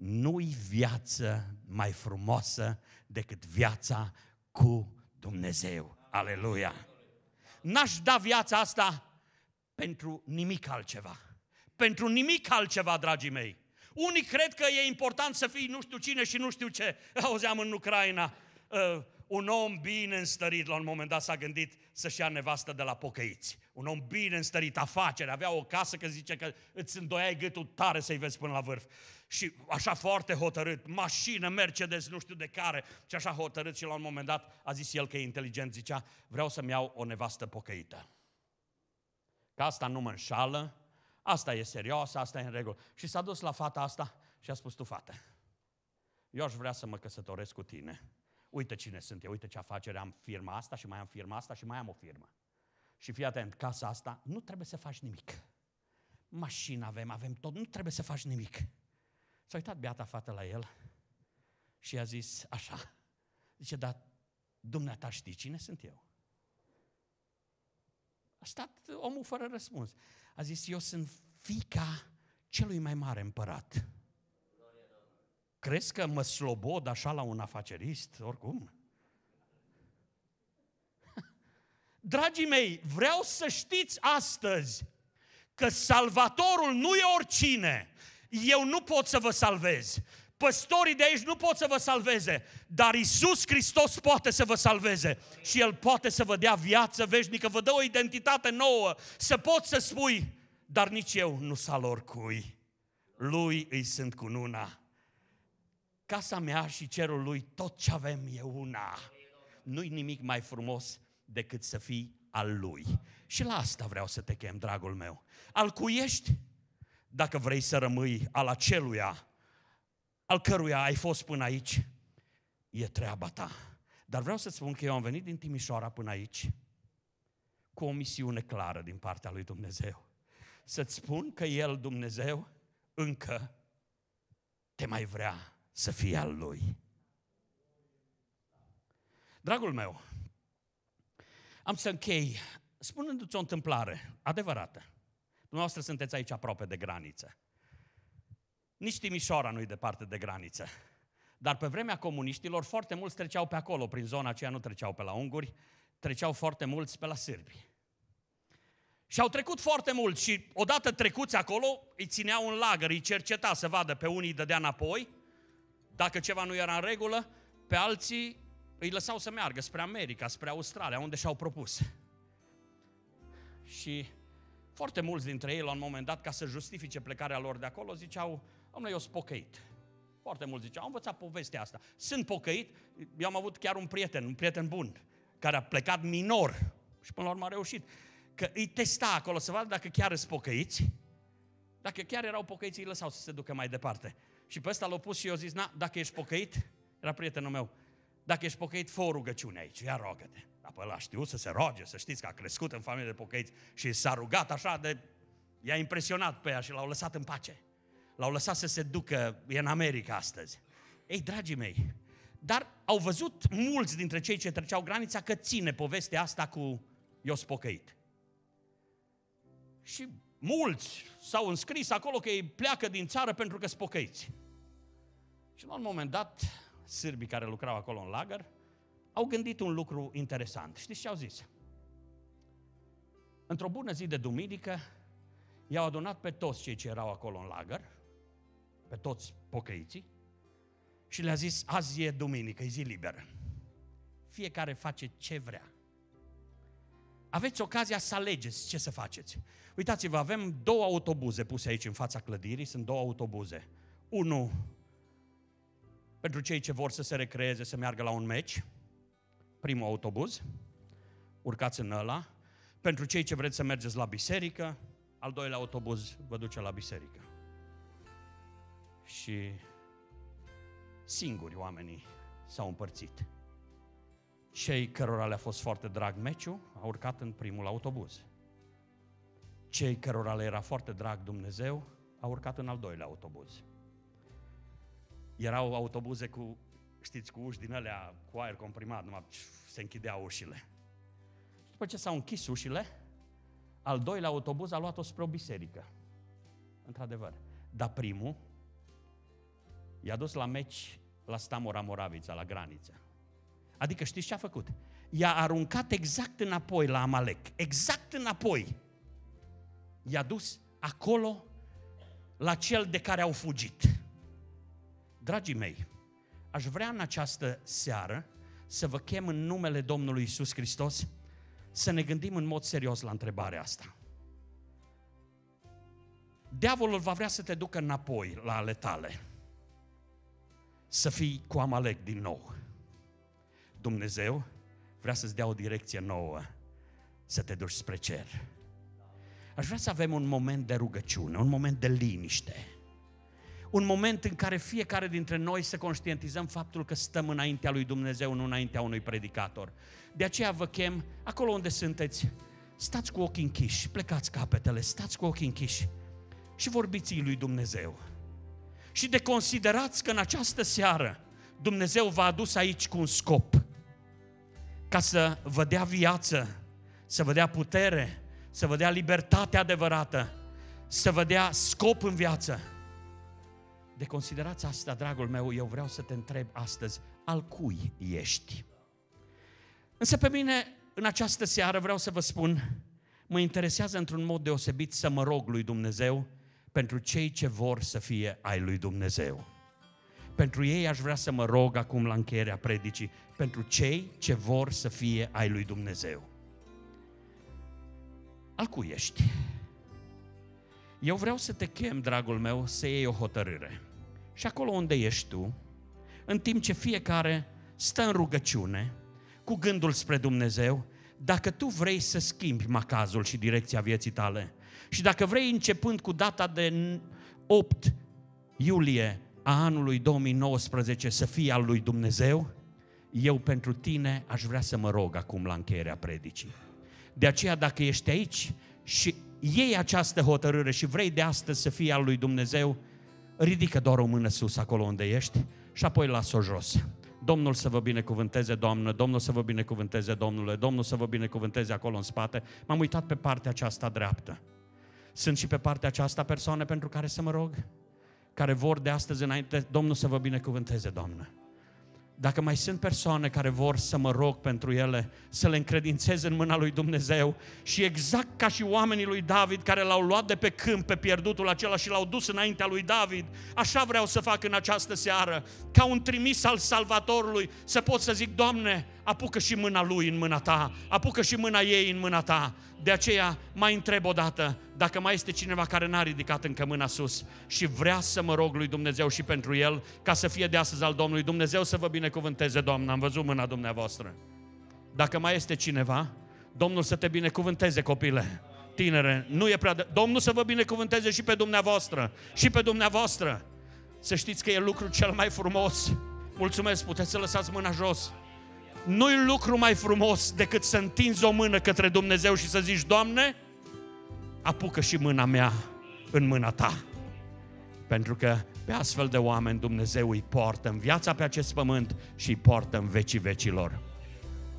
nu-i viață mai frumoasă decât viața cu Dumnezeu. Aleluia! N-aș da viața asta pentru nimic altceva. Pentru nimic altceva, dragii mei. Unii cred că e important să fii nu știu cine și nu știu ce. Auzeam în Ucraina, uh, un om bine înstărit la un moment dat s-a gândit să-și ia nevastă de la pocăiți. Un om bine înstărit, afacere, avea o casă că zice că îți îndoiai gâtul tare să-i vezi până la vârf. Uh, și așa foarte hotărât, mașină, Mercedes, nu știu de care, și așa hotărât și la un moment dat a zis el că e inteligent, zicea, vreau să-mi iau o nevastă pocăită. Că asta nu mă înșală, asta e serioasă, asta e în regulă. Și s-a dus la fata asta și a spus, tu fată, eu aș vrea să mă căsătoresc cu tine. Uite cine sunt eu, uite ce afacere am firma asta și mai am firma asta și mai am o firmă. Și fii atent, casa asta nu trebuie să faci nimic. Mașină avem, avem tot, nu trebuie să faci nimic. S-a uitat beata fată la el și a zis așa, zice, dar dumneata știi cine sunt eu? A stat omul fără răspuns. A zis, eu sunt fica celui mai mare împărat. Crezi că mă slobod așa la un afacerist, oricum? (laughs) Dragii mei, vreau să știți astăzi că Salvatorul nu e oricine, eu nu pot să vă salvez. Păstorii de aici nu pot să vă salveze, dar Isus Hristos poate să vă salveze și El poate să vă dea viață veșnică, vă dă o identitate nouă, să poți să spui, dar nici eu nu sal oricui. Lui îi sunt cu una. Casa mea și cerul lui, tot ce avem e una. Nu-i nimic mai frumos decât să fii al lui. Și la asta vreau să te chem, dragul meu. Al cui ești? dacă vrei să rămâi al aceluia al căruia ai fost până aici, e treaba ta. Dar vreau să spun că eu am venit din Timișoara până aici cu o misiune clară din partea lui Dumnezeu. Să-ți spun că El, Dumnezeu, încă te mai vrea să fii al Lui. Dragul meu, am să închei spunându-ți o întâmplare adevărată. Dumneavoastră sunteți aici aproape de graniță. Nici Timișoara nu-i departe de graniță. Dar pe vremea comuniștilor foarte mulți treceau pe acolo, prin zona aceea nu treceau pe la unguri, treceau foarte mulți pe la sârbi. Și au trecut foarte mult și odată trecuți acolo, îi țineau în lagăr, îi cerceta să vadă pe unii îi dădea înapoi, dacă ceva nu era în regulă, pe alții îi lăsau să meargă spre America, spre Australia, unde și-au propus. Și foarte mulți dintre ei, la un moment dat, ca să justifice plecarea lor de acolo, ziceau, domnule, eu sunt pocăit. Foarte mulți ziceau, am învățat povestea asta. Sunt pocăit, eu am avut chiar un prieten, un prieten bun, care a plecat minor și până la urmă a reușit. Că îi testa acolo să vadă dacă chiar sunt pocăiți, dacă chiar erau pocăiți, îi lăsau să se ducă mai departe. Și pe ăsta l-a pus și eu zis, na, dacă ești pocăit, era prietenul meu, dacă ești pocăit, fă o rugăciune aici, ia rogă-te. Dar pe ăla știu să se roage, să știți că a crescut în familie de pocăiți și s-a rugat așa de... I-a impresionat pe ea și l-au lăsat în pace. L-au lăsat să se ducă, e în America astăzi. Ei, dragii mei, dar au văzut mulți dintre cei ce treceau granița că ține povestea asta cu Ios Pocăit. Și mulți s-au înscris acolo că ei pleacă din țară pentru că spocăiți. Și la un moment dat, sârbii care lucrau acolo în lagăr, au gândit un lucru interesant. Știți ce au zis? Într-o bună zi de duminică, i-au adunat pe toți cei ce erau acolo în lagăr, pe toți pocăiții, și le-a zis, azi e duminică, e zi liberă. Fiecare face ce vrea. Aveți ocazia să alegeți ce să faceți. Uitați-vă, avem două autobuze puse aici în fața clădirii, sunt două autobuze. Unul pentru cei ce vor să se recreeze, să meargă la un meci, primul autobuz, urcați în ăla, pentru cei ce vreți să mergeți la biserică, al doilea autobuz vă duce la biserică. Și singuri oamenii s-au împărțit. Cei cărora le-a fost foarte drag meciul au urcat în primul autobuz. Cei cărora le era foarte drag Dumnezeu au urcat în al doilea autobuz. Erau autobuze cu știți, cu uși din alea, cu aer comprimat, numai se închideau ușile. Și după ce s-au închis ușile, al doilea autobuz a luat-o spre o biserică. Într-adevăr. Dar primul i-a dus la meci la Stamora Moravița, la graniță. Adică știți ce a făcut? I-a aruncat exact înapoi la Amalek. Exact înapoi. I-a dus acolo la cel de care au fugit. Dragii mei, Aș vrea în această seară să vă chem în numele Domnului Isus Hristos să ne gândim în mod serios la întrebarea asta. Diavolul va vrea să te ducă înapoi la ale tale. Să fii cu Amalek din nou. Dumnezeu vrea să-ți dea o direcție nouă, să te duci spre cer. Aș vrea să avem un moment de rugăciune, un moment de liniște un moment în care fiecare dintre noi să conștientizăm faptul că stăm înaintea lui Dumnezeu, nu înaintea unui predicator. De aceea vă chem, acolo unde sunteți, stați cu ochii închiși, plecați capetele, stați cu ochii închiși și vorbiți lui Dumnezeu. Și de considerați că în această seară Dumnezeu v-a adus aici cu un scop, ca să vă dea viață, să vă dea putere, să vă dea libertate adevărată, să vă dea scop în viață de considerați asta, dragul meu, eu vreau să te întreb astăzi, al cui ești? Însă pe mine, în această seară, vreau să vă spun, mă interesează într-un mod deosebit să mă rog lui Dumnezeu pentru cei ce vor să fie ai lui Dumnezeu. Pentru ei aș vrea să mă rog acum la încheierea predicii, pentru cei ce vor să fie ai lui Dumnezeu. Al cui ești? Eu vreau să te chem, dragul meu, să iei o hotărâre. Și acolo unde ești tu, în timp ce fiecare stă în rugăciune, cu gândul spre Dumnezeu, dacă tu vrei să schimbi macazul și direcția vieții tale și dacă vrei începând cu data de 8 iulie a anului 2019 să fii al lui Dumnezeu, eu pentru tine aș vrea să mă rog acum la încheierea predicii. De aceea dacă ești aici și iei această hotărâre și vrei de astăzi să fii al lui Dumnezeu, ridică doar o mână sus acolo unde ești și apoi las-o jos. Domnul să vă binecuvânteze, Doamnă, Domnul să vă binecuvânteze, Domnule, Domnul să vă binecuvânteze acolo în spate. M-am uitat pe partea aceasta dreaptă. Sunt și pe partea aceasta persoane pentru care să mă rog, care vor de astăzi înainte, Domnul să vă binecuvânteze, Doamnă dacă mai sunt persoane care vor să mă rog pentru ele, să le încredințez în mâna lui Dumnezeu și exact ca și oamenii lui David care l-au luat de pe câmp pe pierdutul acela și l-au dus înaintea lui David, așa vreau să fac în această seară, ca un trimis al Salvatorului, să pot să zic, Doamne, apucă și mâna lui în mâna ta, apucă și mâna ei în mâna ta. De aceea mai întreb o dată, dacă mai este cineva care n-a ridicat încă mâna sus și vrea să mă rog lui Dumnezeu și pentru el, ca să fie de astăzi al Domnului, Dumnezeu să vă binecuvânteze, Doamne, am văzut mâna dumneavoastră. Dacă mai este cineva, Domnul să te binecuvânteze, copile, tinere, nu e prea... De... Domnul să vă binecuvânteze și pe dumneavoastră, și pe dumneavoastră. Să știți că e lucru cel mai frumos. Mulțumesc, puteți să lăsați mâna jos. Nu-i lucru mai frumos decât să întinzi o mână către Dumnezeu și să zici, Doamne, apucă și mâna mea în mâna ta. Pentru că pe astfel de oameni Dumnezeu îi poartă în viața pe acest pământ și îi poartă în vecii vecilor.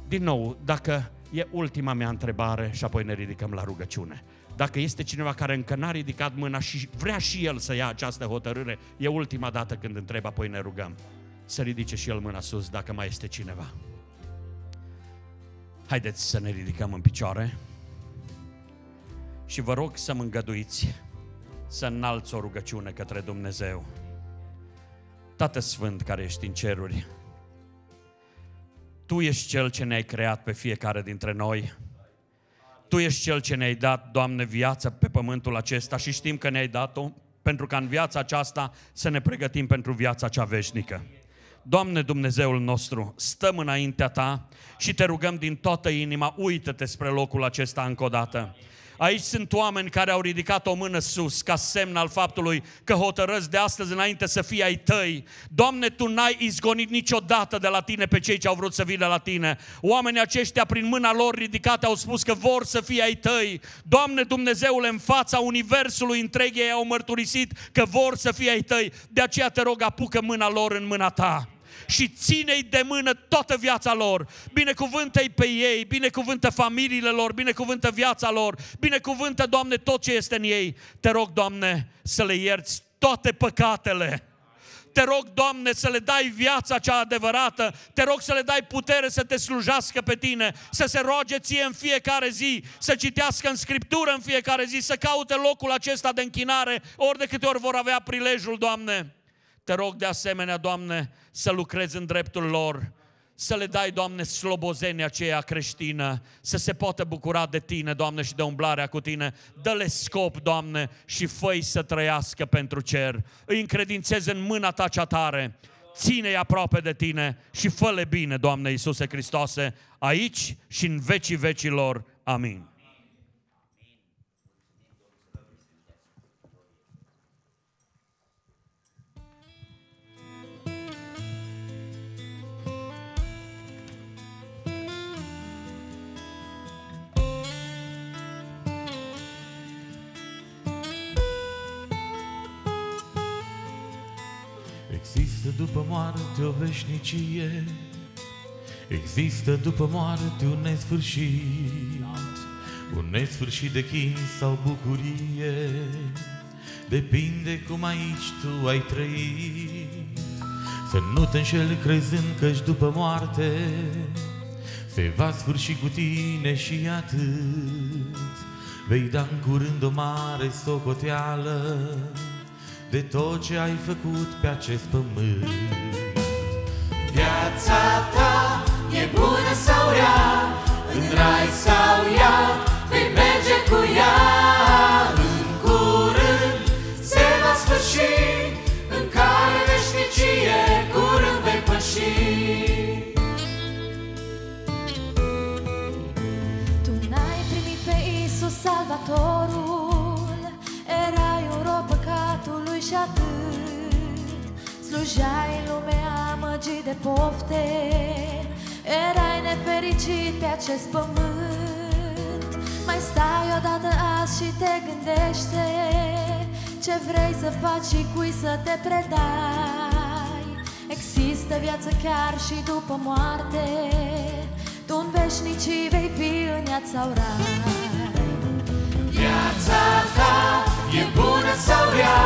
Din nou, dacă e ultima mea întrebare și apoi ne ridicăm la rugăciune. Dacă este cineva care încă n-a ridicat mâna și vrea și el să ia această hotărâre, e ultima dată când întreb, apoi ne rugăm. Să ridice și el mâna sus dacă mai este cineva. Haideți să ne ridicăm în picioare. Și vă rog să mă îngăduiți să înalți o rugăciune către Dumnezeu. Tată Sfânt care ești în ceruri, Tu ești Cel ce ne-ai creat pe fiecare dintre noi. Tu ești Cel ce ne-ai dat, Doamne, viață pe pământul acesta și știm că ne-ai dat-o pentru ca în viața aceasta să ne pregătim pentru viața cea veșnică. Doamne Dumnezeul nostru, stăm înaintea Ta și Te rugăm din toată inima, uită-te spre locul acesta încă o dată Aici sunt oameni care au ridicat o mână sus ca semn al faptului că hotărăți de astăzi înainte să fii ai tăi. Doamne, Tu n-ai izgonit niciodată de la Tine pe cei ce au vrut să vină la Tine. Oamenii aceștia prin mâna lor ridicată au spus că vor să fie ai tăi. Doamne Dumnezeule, în fața Universului întreg ei au mărturisit că vor să fie ai tăi. De aceea te rog, apucă mâna lor în mâna Ta și ține-i de mână toată viața lor. Binecuvântă-i pe ei, binecuvântă familiile lor, binecuvântă viața lor, binecuvântă, Doamne, tot ce este în ei. Te rog, Doamne, să le ierți toate păcatele. Te rog, Doamne, să le dai viața cea adevărată. Te rog să le dai putere să te slujească pe tine, să se roage ție în fiecare zi, să citească în scriptură în fiecare zi, să caute locul acesta de închinare ori de câte ori vor avea prilejul, Doamne. Te rog de asemenea, Doamne, să lucrezi în dreptul lor, să le dai, Doamne, slobozenia aceea creștină, să se poată bucura de Tine, Doamne, și de umblarea cu Tine. Dă-le scop, Doamne, și fă să trăiască pentru cer. Îi încredințez în mâna Ta cea tare, ține-i aproape de Tine și fă-le bine, Doamne Iisuse Hristoase, aici și în vecii vecilor. Amin. Există după moarte o veșnicie Există după moarte un nesfârșit Un nesfârșit de chin sau bucurie Depinde cum aici tu ai trăit Să nu te înșeli crezând că-și după moarte Se va sfârși cu tine și atât Vei da în curând o mare socoteală de tot ce ai făcut pe acest pământ. Viața ta e bună sau rea, în rai sau ea, vei merge cu ea. În curând se va sfârși, în care veșnicie curând vei păși. Tu n-ai primit pe Iisus Salvator, și atât Slujai lumea măgii de pofte Erai nefericit pe acest pământ Mai stai odată azi și te gândește Ce vrei să faci și cui să te predai Există viață chiar și după moarte Tu în veșnicii vei fi în ea sau rai Viața ta e bună sau rea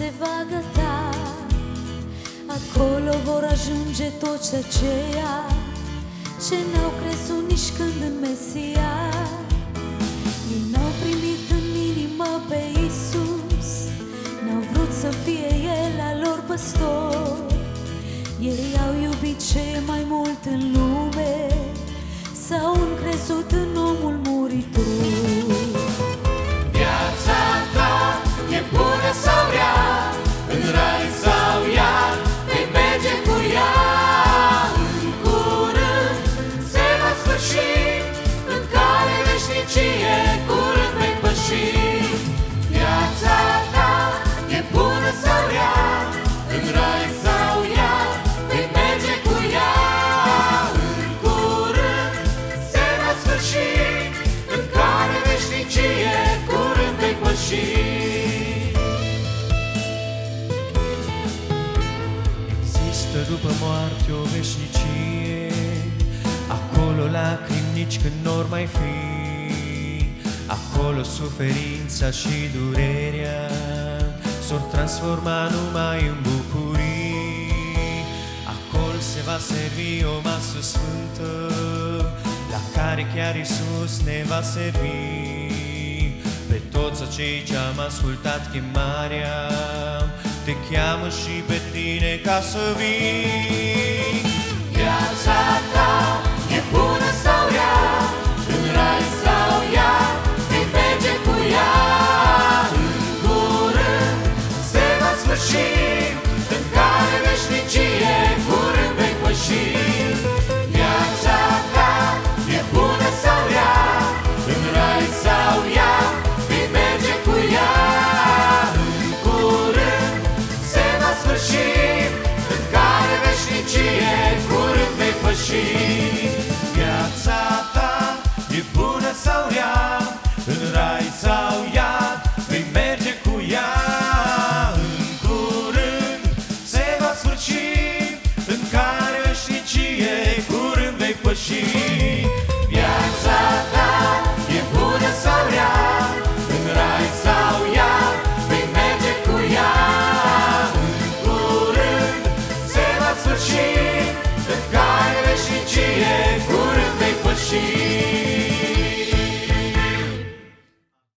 se va găta da. Acolo vor ajunge toți aceia Ce n-au crezut nici când în Mesia Ei n-au primit în inimă pe Isus N-au vrut să fie El al lor păstor Ei au iubit ce mai mult în lume S-au încrezut în omul muritor Viața ta Bună sau rea, în rai sau iad după moarte o veșnicie Acolo lacrimi nici când n mai fi Acolo suferința și durerea S-or transforma numai în bucurii Acolo se va servi o masă sfântă La care chiar Isus ne va servi Pe toți acei ce am ascultat chemarea te cheamă și pe tine ca să vii Viața ta e bună sau ea În rai sau ea Vei merge cu ea În curând se va sfârși În care veșnicie Curând vei păși Should